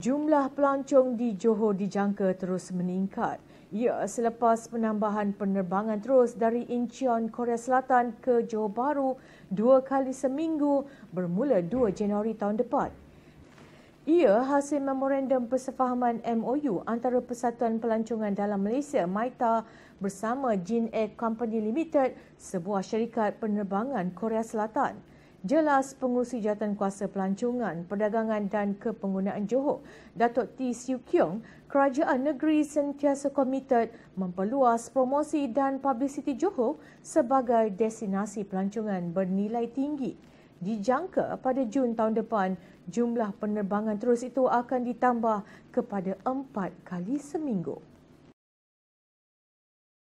Jumlah pelancong di Johor dijangka terus meningkat. Ia selepas penambahan penerbangan terus dari Incheon, Korea Selatan ke Johor Bahru dua kali seminggu bermula 2 Januari tahun depan. Ia hasil memorandum persefahaman MOU antara Persatuan Pelancongan Dalam Malaysia, MITA bersama Jin Air Company Limited, sebuah syarikat penerbangan Korea Selatan jelas pengurusi jawatan kuasa pelancongan, perdagangan dan kepenggunaan Johor, Datuk T. Siu Kiong, kerajaan negeri sentiasa komited memperluas promosi dan publisiti Johor sebagai destinasi pelancongan bernilai tinggi. Dijangka pada Jun tahun depan, jumlah penerbangan terus itu akan ditambah kepada empat kali seminggu.